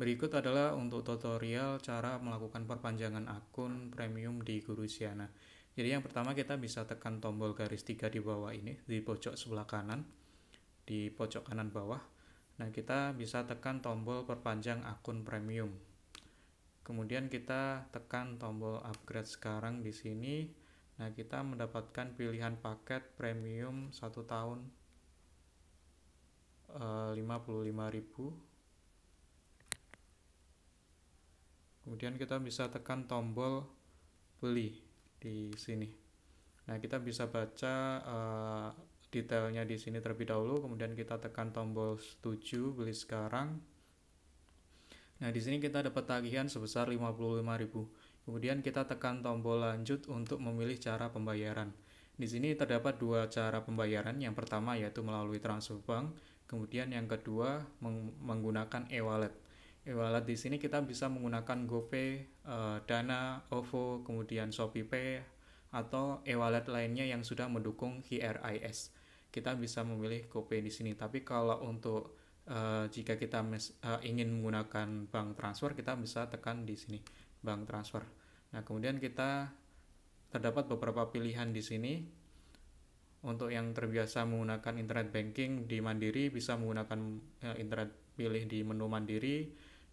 Berikut adalah untuk tutorial cara melakukan perpanjangan akun premium di Guru Siana. Jadi yang pertama kita bisa tekan tombol garis tiga di bawah ini, di pojok sebelah kanan, di pojok kanan bawah. Nah kita bisa tekan tombol perpanjang akun premium. Kemudian kita tekan tombol upgrade sekarang di sini. Nah kita mendapatkan pilihan paket premium satu tahun 55.000 eh, kemudian kita bisa tekan tombol beli di sini nah kita bisa baca uh, detailnya di sini terlebih dahulu kemudian kita tekan tombol setuju beli sekarang nah di sini kita dapat tagihan sebesar 55.000 kemudian kita tekan tombol lanjut untuk memilih cara pembayaran di sini terdapat dua cara pembayaran. Yang pertama yaitu melalui transfer bank, kemudian yang kedua meng menggunakan e-wallet e-wallet di sini kita bisa menggunakan GoPay, uh, Dana, OVO, kemudian ShopeePay atau e-wallet lainnya yang sudah mendukung QRIS. Kita bisa memilih GoPay di sini. Tapi kalau untuk uh, jika kita mes, uh, ingin menggunakan bank transfer, kita bisa tekan di sini bank transfer. Nah, kemudian kita terdapat beberapa pilihan di sini. Untuk yang terbiasa menggunakan internet banking di Mandiri bisa menggunakan uh, internet pilih di menu Mandiri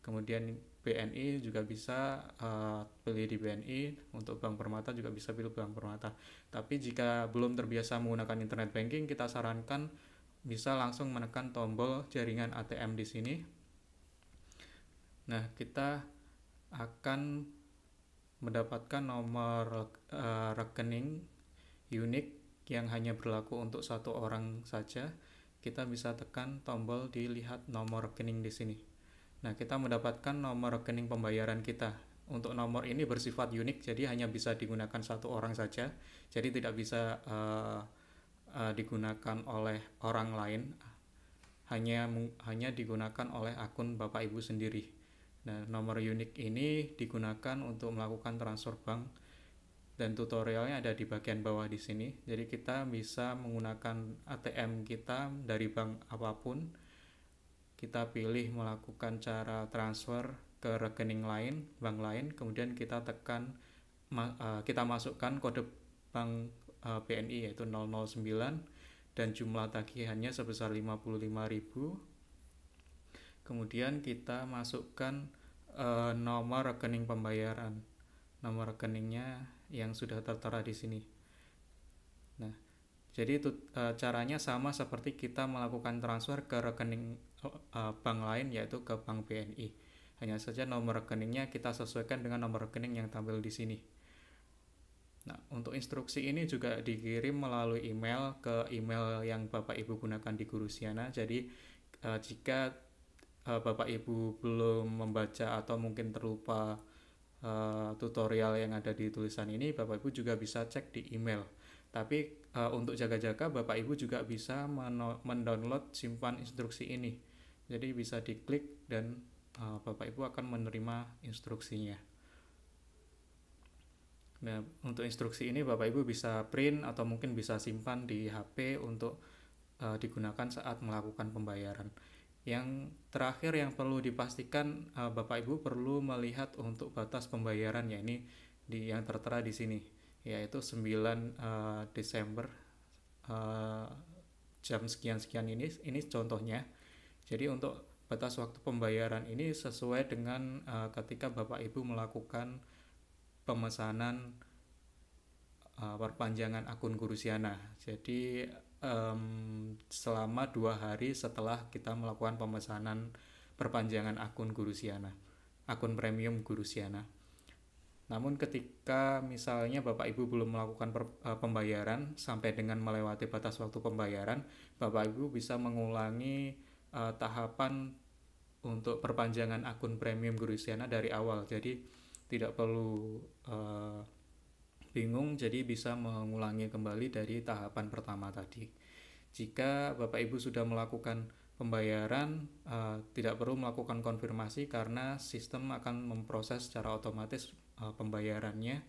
kemudian BNI juga bisa uh, beli di BNI untuk Bank Permata juga bisa beli Bank Permata tapi jika belum terbiasa menggunakan internet banking kita sarankan bisa langsung menekan tombol jaringan ATM di sini nah kita akan mendapatkan nomor uh, rekening unik yang hanya berlaku untuk satu orang saja kita bisa tekan tombol dilihat nomor rekening di sini. Nah, kita mendapatkan nomor rekening pembayaran kita. Untuk nomor ini bersifat unik, jadi hanya bisa digunakan satu orang saja. Jadi tidak bisa uh, uh, digunakan oleh orang lain. Hanya hanya digunakan oleh akun Bapak Ibu sendiri. Nah, nomor unik ini digunakan untuk melakukan transfer bank dan tutorialnya ada di bagian bawah di sini. Jadi kita bisa menggunakan ATM kita dari bank apapun kita pilih melakukan cara transfer ke rekening lain, bank lain, kemudian kita tekan eh, kita masukkan kode bank BNI eh, yaitu 009 dan jumlah tagihannya sebesar 55.000. Kemudian kita masukkan eh, nomor rekening pembayaran. Nomor rekeningnya yang sudah tertera di sini. Jadi itu uh, caranya sama seperti kita melakukan transfer ke rekening uh, bank lain yaitu ke bank BNI. Hanya saja nomor rekeningnya kita sesuaikan dengan nomor rekening yang tampil di sini. Nah, untuk instruksi ini juga dikirim melalui email ke email yang Bapak Ibu gunakan di Guru Siana. Jadi uh, jika uh, Bapak Ibu belum membaca atau mungkin terlupa uh, tutorial yang ada di tulisan ini, Bapak Ibu juga bisa cek di email. Tapi uh, untuk jaga-jaga Bapak Ibu juga bisa mendownload simpan instruksi ini. Jadi bisa diklik dan uh, Bapak Ibu akan menerima instruksinya. Nah, untuk instruksi ini Bapak Ibu bisa print atau mungkin bisa simpan di HP untuk uh, digunakan saat melakukan pembayaran. Yang terakhir yang perlu dipastikan uh, Bapak Ibu perlu melihat untuk batas pembayaran ya ini di yang tertera di sini yaitu 9 uh, eh, Desember uh, jam sekian-sekian ini ini contohnya. Jadi untuk batas waktu pembayaran ini sesuai dengan uh, ketika Bapak Ibu melakukan pemesanan uh, perpanjangan akun Guru Siana Jadi um, selama dua hari setelah kita melakukan pemesanan perpanjangan akun Guru Siana akun premium Guru Siana namun ketika misalnya Bapak Ibu belum melakukan eh, pembayaran sampai dengan melewati batas waktu pembayaran, Bapak Ibu bisa mengulangi uh, tahapan untuk perpanjangan akun premium Guru Isyana dari awal. Jadi tidak perlu uh, bingung, jadi bisa mengulangi kembali dari tahapan pertama tadi. Jika Bapak Ibu sudah melakukan pembayaran uh, tidak perlu melakukan konfirmasi karena sistem akan memproses secara otomatis uh, pembayarannya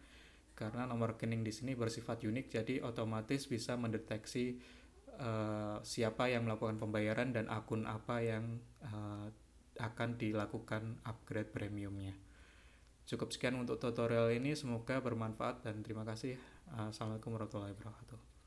karena nomor rekening di sini bersifat unik jadi otomatis bisa mendeteksi uh, siapa yang melakukan pembayaran dan akun apa yang uh, akan dilakukan upgrade premiumnya. Cukup sekian untuk tutorial ini, semoga bermanfaat dan terima kasih. Assalamualaikum warahmatullahi wabarakatuh.